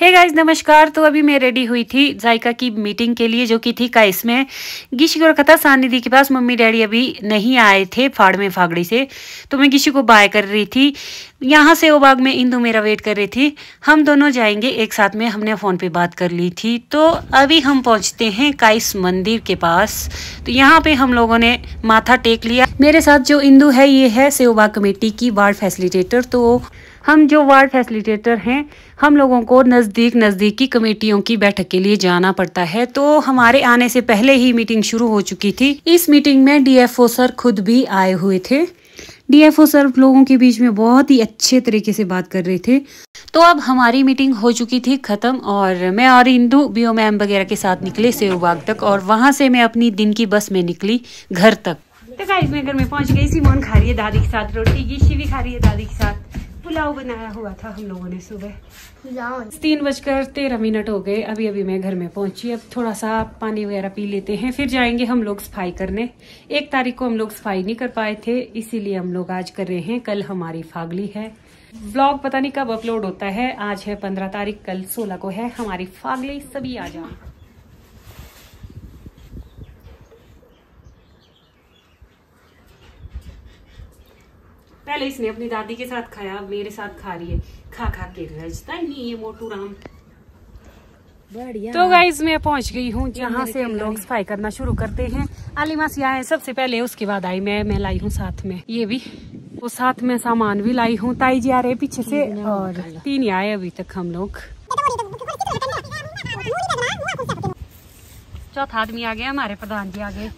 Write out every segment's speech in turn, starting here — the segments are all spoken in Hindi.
हे गाइस नमस्कार तो अभी मैं रेडी हुई थी जायका की मीटिंग के लिए जो कि थी काइस में गिशी कथा सानिधि के पास मम्मी डैडी अभी नहीं आए थे फाड़ में फागड़ी से तो मैं गिशी को बाय कर रही थी यहाँ से वो बाग में इंदू मेरा वेट कर रही थी हम दोनों जाएंगे एक साथ में हमने फ़ोन पे बात कर ली थी तो अभी हम पहुँचते हैं काइस मंदिर के पास तो यहाँ पे हम लोगों ने माथा टेक लिया मेरे साथ जो इंदू है ये है सेवबाग कमेटी की वार्ड फैसिलिटेटर तो हम जो वार्ड फैसिलिटेटर हैं हम लोगों को नज़दीक नज़दीक की कमेटियों की बैठक के लिए जाना पड़ता है तो हमारे आने से पहले ही मीटिंग शुरू हो चुकी थी इस मीटिंग में डी सर खुद भी आए हुए थे डीएफओ सर लोगों के बीच में बहुत ही अच्छे तरीके से बात कर रहे थे तो अब हमारी मीटिंग हो चुकी थी ख़त्म और मैं और इंदू बीओ मैम वगैरह के साथ निकले बाग तक और वहाँ से मैं अपनी दिन की बस में निकली घर तक तो गाइस मैं घर में पहुँच गई सीमोन खा रही है दादी के साथ रोटी की शिवी खा रही है दादी के साथ पुलाव बनाया हुआ था हम लोगों ने सुबह तीन बजकर तेरह मिनट हो गए अभी अभी मैं घर में पहुंची अब थोड़ा सा पानी वगैरह पी लेते हैं फिर जाएंगे हम लोग सफाई करने एक तारीख को हम लोग सफाई नहीं कर पाए थे इसीलिए हम लोग आज कर रहे हैं कल हमारी फागली है ब्लॉग पता नहीं कब अपलोड होता है आज है पंद्रह तारीख कल सोलह को है हमारी फागली सभी आ जाओ पहले इसने अपनी दादी के साथ खाया अब मेरे साथ खा रही है खा खा के रजता ही नहीं ये मोटू राम तो गाइज मैं पहुंच गई हूँ जहाँ से हम लोग सफाई करना शुरू करते हैं अली मासी आए सबसे पहले उसके बाद आई मैं मैं लाई हूँ साथ में ये भी वो साथ में सामान भी लाई हूँ ताई जी आ रहे पीछे से और तीन ही आए अभी तक हम लोग चौथा आदमी आ गया हमारे प्रधान जी आ गए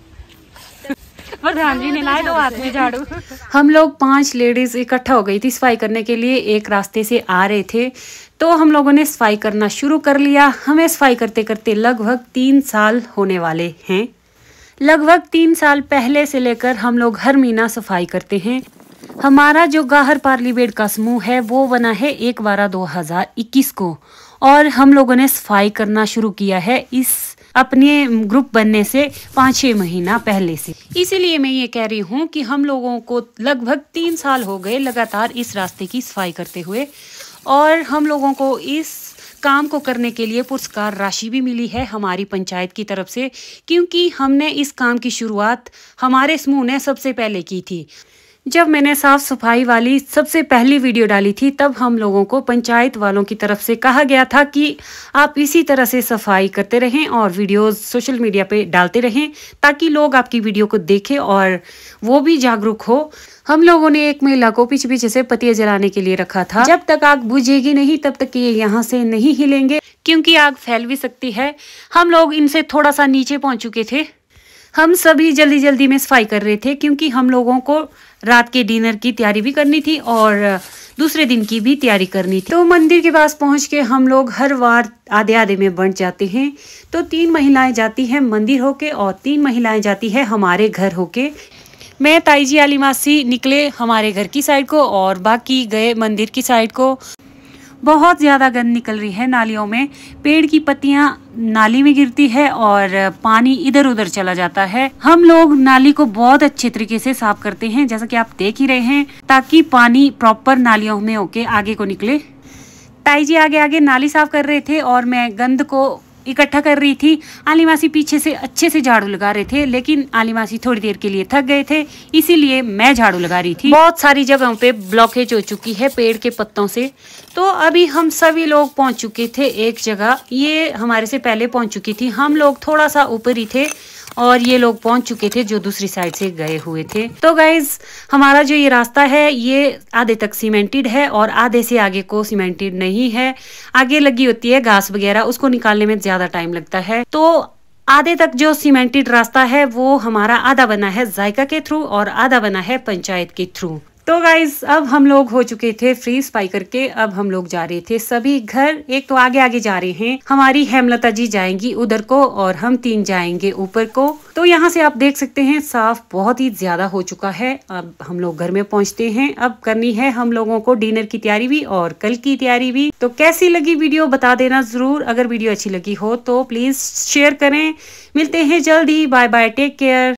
प्रधान जी ने लाए दो तो हाथ में झाड़ू हम लोग पांच लेडीज इकट्ठा हो गई थी सफाई करने के लिए एक रास्ते से आ रहे थे तो हम लोगों ने सफाई करना शुरू कर लिया हमें सफाई करते करते लगभग तीन साल होने वाले हैं लगभग तीन साल पहले से लेकर हम लोग हर महीना सफाई करते हैं हमारा जो गाहर पार्ली बेड का समूह है वो बना है एक बारह दो हजार इक्कीस को और हम लोगों ने सफाई करना शुरू किया है इस अपने ग्रुप बनने से पाँच छः महीना पहले से इसीलिए मैं ये कह रही हूँ कि हम लोगों को लगभग तीन साल हो गए लगातार इस रास्ते की सफाई करते हुए और हम लोगों को इस काम को करने के लिए पुरस्कार राशि भी मिली है हमारी पंचायत की तरफ से क्योंकि हमने इस काम की शुरुआत हमारे समूह ने सबसे पहले की थी जब मैंने साफ सफाई वाली सबसे पहली वीडियो डाली थी तब हम लोगों को पंचायत वालों की तरफ से कहा गया था कि आप इसी तरह से सफाई करते रहें और वीडियोस सोशल मीडिया पे डालते रहें ताकि लोग आपकी वीडियो को देखें और वो भी जागरूक हो हम लोगों ने एक महिला को पीछे पीछे से पतिया जलाने के लिए रखा था जब तक आग बुझेगी नहीं तब तक ये यहाँ से नहीं हिलेंगे क्योंकि आग फैल भी सकती है हम लोग इनसे थोड़ा सा नीचे पहुंच चुके थे हम सभी जल्दी जल्दी में सफाई कर रहे थे क्योंकि हम लोगों को रात के डिनर की तैयारी भी करनी थी और दूसरे दिन की भी तैयारी करनी थी तो मंदिर के पास पहुंच के हम लोग हर बार आधे आधे में बंट जाते हैं तो तीन महिलाएं जाती हैं मंदिर होके और तीन महिलाएं जाती है हमारे घर होके मैं ताईजी मासी निकले हमारे घर की साइड को और बाकी गए मंदिर की साइड को बहुत ज़्यादा गंद निकल रही है नालियों में पेड़ की पत्तियाँ नाली में गिरती है और पानी इधर उधर चला जाता है हम लोग नाली को बहुत अच्छे तरीके से साफ करते हैं जैसा कि आप देख ही रहे हैं ताकि पानी प्रॉपर नालियों में होके आगे को निकले ताई जी आगे आगे नाली साफ कर रहे थे और मैं गंद को इकट्ठा कर रही थी आलिमासी पीछे से अच्छे से झाड़ू लगा रहे थे लेकिन आलिमासी थोड़ी देर के लिए थक गए थे इसीलिए मैं झाड़ू लगा रही थी बहुत सारी जगहों पे ब्लॉकेज हो चुकी है पेड़ के पत्तों से तो अभी हम सभी लोग पहुंच चुके थे एक जगह ये हमारे से पहले पहुंच चुकी थी हम लोग थोड़ा सा ऊपर ही थे और ये लोग पहुंच चुके थे जो दूसरी साइड से गए हुए थे तो गाइज हमारा जो ये रास्ता है ये आधे तक सीमेंटेड है और आधे से आगे को सीमेंटेड नहीं है आगे लगी होती है घास वगैरह उसको निकालने में ज्यादा टाइम लगता है तो आधे तक जो सीमेंटेड रास्ता है वो हमारा आधा बना है जायका के थ्रू और आधा बना है पंचायत के थ्रू तो गाइज अब हम लोग हो चुके थे फ्री स्पाई करके अब हम लोग जा रहे थे सभी घर एक तो आगे आगे जा रहे हैं हमारी हेमलता जी जाएंगी उधर को और हम तीन जाएंगे ऊपर को तो यहाँ से आप देख सकते हैं साफ बहुत ही ज्यादा हो चुका है अब हम लोग घर में पहुँचते हैं अब करनी है हम लोगों को डिनर की तैयारी भी और कल की तैयारी भी तो कैसी लगी वीडियो बता देना जरूर अगर वीडियो अच्छी लगी हो तो प्लीज शेयर करें मिलते हैं जल्द ही बाय बाय टेक केयर